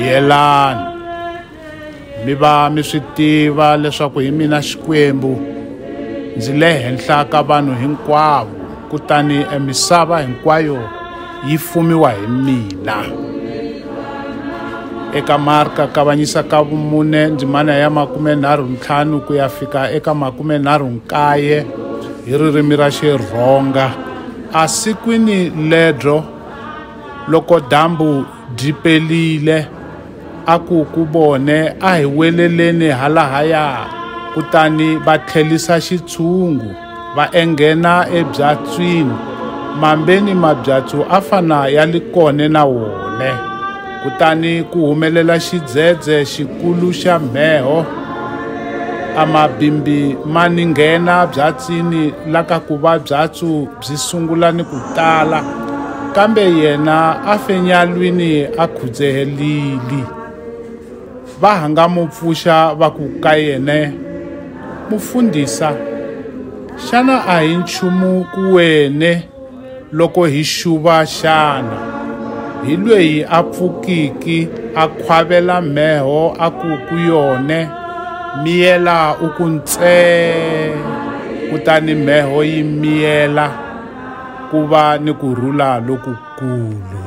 yelani mi va mi swi tiva leswaku hi mina xikwembu ndzi le henhla ka vanhu hinkwavo kutani emisava hinkwayo yi fumiwa hi mina eka marka kavanyisa ka vumune ndzimana ya makumenharhu ntlhanu ku ya fika eka makumenharhu nkaye hi ririmi ra xirhonga a sikwini ledro loko dambu dipelile akukubone a hi weleleni halahaya kutani va tlhelisa xitshungu va enghena ebyatswini mambeni mabyatsu a fana ya li kone na wone kutani ku humelela xidzedze xikulu xa mheho amabimbi ma ni nghena byatsini laka ku va byatsu byi sungula ni ku tala kambe yena a fenyalwini a khudzehelili va hanga mu pfuxa va ku ka yene mufundhisa xana a hi nchumu ku wene loko hi xuva xana hi lweyi a pfukiki a khwavela mheho a ku ku yone miyela u ku ntsee kutani mheho yi miyela ku va ni ku lokukulu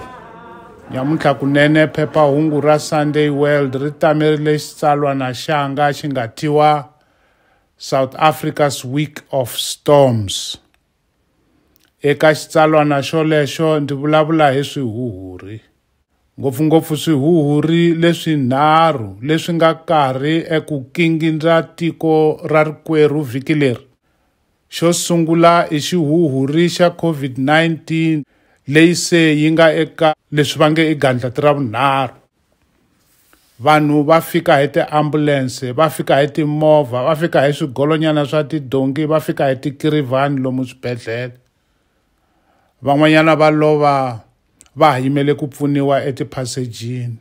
nyamuntlha kunene phephahungu ra sunday world ri tamerile xitsalwana xa nga xi nga thiwa south africa's week of storms eka xitsalwana xolexo ndzi vulavula hi swihuhuri ngopfungopfu swihuhuri leswinharhu leswi nga karhi eku kingindza tiko ra rikwerhu vhiki leri xo sungula i xihuhuri xa covid-19 leyi se yi nga eka leswi va nge i gandlati ra vunharhu vanhu va fika hi tiambulense va fika hi timovha va fika hi swigolonyana swa tidongi va fika hi tikirivhani lomu swibedhlele van'wanyana va lova va ha yimele ku pfuniwa etiphasejini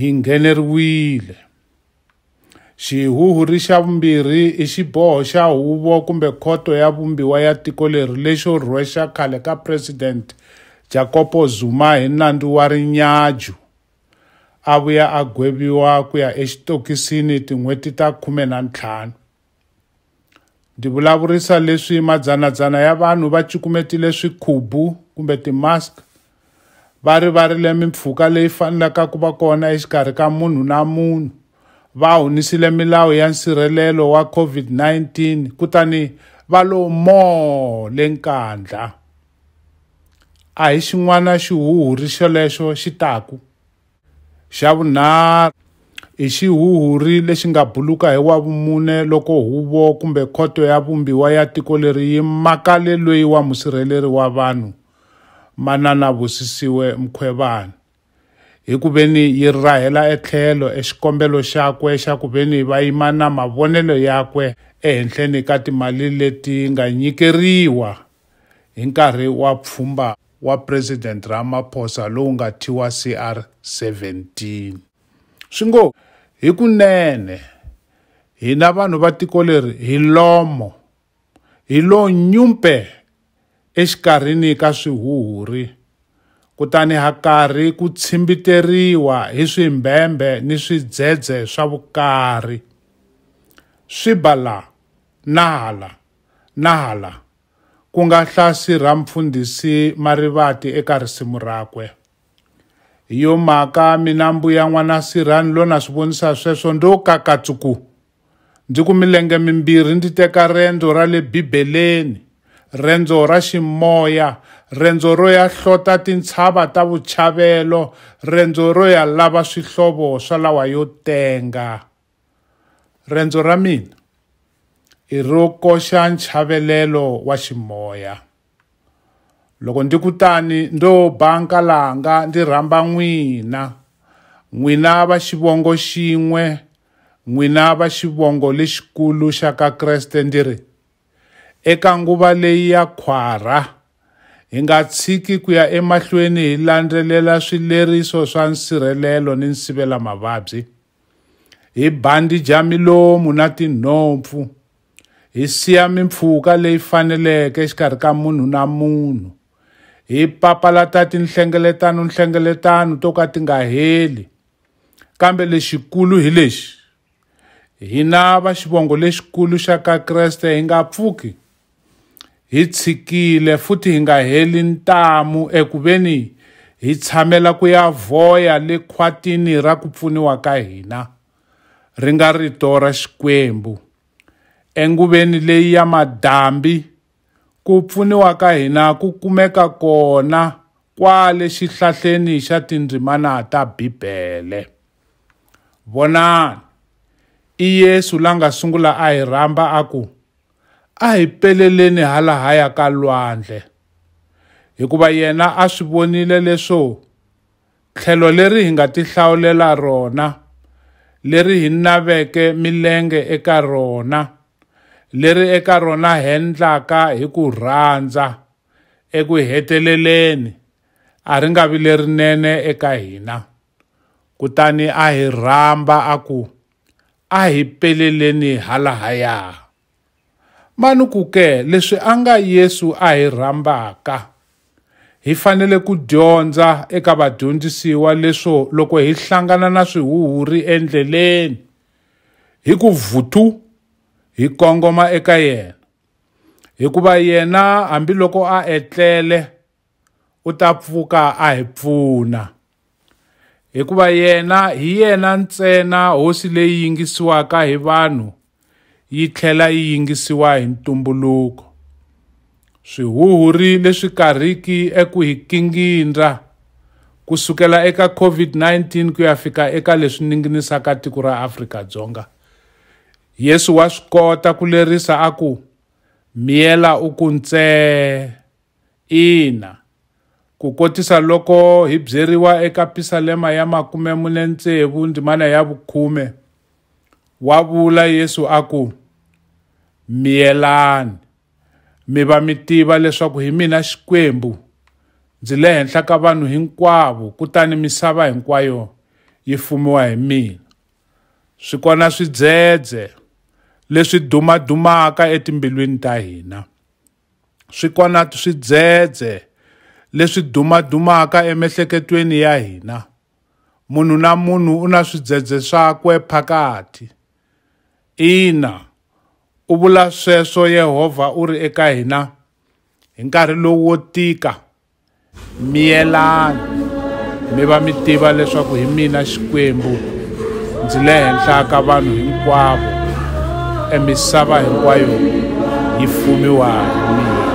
hi ngheneriwile xihuhuri xa vumbirhi i xiboho xa huvo kumbe khoto ya vumbiwa ya tiko leri lexo rhwexa khale ka president jacopo zuma hi nandzu wa rinyaju a vuya a gweviwa ku ya exitokisini tin'hweti ta khume na ntlhanu ndzi vulavurisa leswi madzanadzana ya vanhu va cukumetile swikhubu kumbe timask va rivarile mimpfhuka leyi fanelaka ku va kona exikarhi ka munhu na munhu va hunisile milawu ya nsirhelelo wa COVID-19 kutani va lo moo le nkandla a hi xin'wana xihuhuri xolexo xi taku xa vunharhu i xihuhuri lexi nga buluka hi wavumune loko huvo kumbe khoto ya vumbiwa ya tiko leri yi makale loyi wa musirheleri wa vanhu manana vusisiwe mkhwevana hi ku veni yi rahela etlhelo exikombelo xakwe xa ku veni va yima na mavonelo yakwe ehenhleni ka timali leti nga nyikeriwa hi nkarhi wa pfhumba wa president ramaphosa lowu nga thyiwa cr17 swi ngo hikunene hina vanhu va tiko leri hi lomo hi lo nyumpe exikarhini ka swihuhuri kutani hakarhi ku tshimbiteriwa hi swimbhembhe ni swidzedze swa vukarhi swi ba la na hala na hala ku nga hlasi ra mfundhisi marivati eka risimu rakwe hi yo mhaka minambu ya n'wanasirhani lo na swi vonisa sweswo ndzo kakatsuku ndzi ku milenge mimbirhi ndzi teka rendzo ra le bibeleni rendzo ra ximoya rendzo ro ya hlota tintshava ta vuchavelo rendzo ro ya lava swihlovo swa lawa yo tenga rendzo ra mina i ro koxa nchavelelo wa ximoya loko ndi kutani ndo ba nkalanga ndzi rhamba n'wina n'wina va xivongo xin'we n'wina va xivongo lexikulu xa ka kreste ndzi ri eka nguva leyi ya khwara hi nga tshiki ku ya emahlweni hi landzelela swileriso swa nsirhelelo ni nsivelamavabyi hi bandija milomu na tinhompfu hi siya mimpfhuka leyi faneleke exikarhi ka munhu na munhu hi papalata tinhlengeletano nhlengeletano to ka ti nga heli kambe lexikulu hi lexi hina va xivongo lexikulu xa ka kreste hi nga pfuki hi tshikile futhi hi nga heli ntamu ekuveni hi tshamela ku ya vhoya le khwatini ra ku pfuniwa ka hina ri nga rito ra xikwembu enguveni leyi ya madambi ku pfuniwa ka hina ku kumeka kona kwale xihlahleni xa tindzimana ta bibele vonani i yesu la nga sungula a hi rhamba a ku a hi peleleni halahaya ka lwandle hikuva yena a swi vonile leswo tlhelo leri hi nga tihlawulela rona leri hi naveke milenge eka rona leri eka rona hendlaka hi ku rhandza eku heteleleni a ri nga vi lerinene eka hina kutani a hi rhamba a ku a hi peleleni halahaya manukuke leswi a nga yesu a hi rhambaka hi fanele ku dyondza eka vadyondzisiwa leswo loko hi hlangana na swihuhuri endleleni hi ku vuthu hi kongoma eka yena hikuva yena hambiloko a etlele u ta pfuka a hi pfuna hikuva yena hi yena ntsena hosi leyi yingisiwaka hi vanhu yi tlhela yi yingisiwa hi ntumbuluko swihuhuri leswi karhiki eku hi kingindra ku sukela eka covid-19 ku ya fika eka leswi ninginisaka tiko ra afrika-dzonga yesu wa swi kota ku lerisa a ku miyela u ku ntse ina ku kotisa loko hi byeriwa eka pisalema ya makumemune ntsevu ndzimana ya vukhume wa vula yesu a ku miyelani mi va mi tiva leswaku hi mina xikwembu ndzi le henhla ka vanhu hinkwavo kutani misava hinkwayo yi fumiwa hi mina swi kona swidzedze leswi dumadumaka etimbilwini ta hina swi kona swidzedze leswi dumadumaka emiehleketweni ya hina munhu na munhu u na swidzedze swakwe phakati Ina u vula sweswo Yehovha u ri eka hina hi nkarhi lowu wo tika miyelani mi va mi tiva leswaku hi mina Xikwembu ndzi le henhla ka vanhu hinkwavo emisava hinkwayo yi fumiwa hi mina.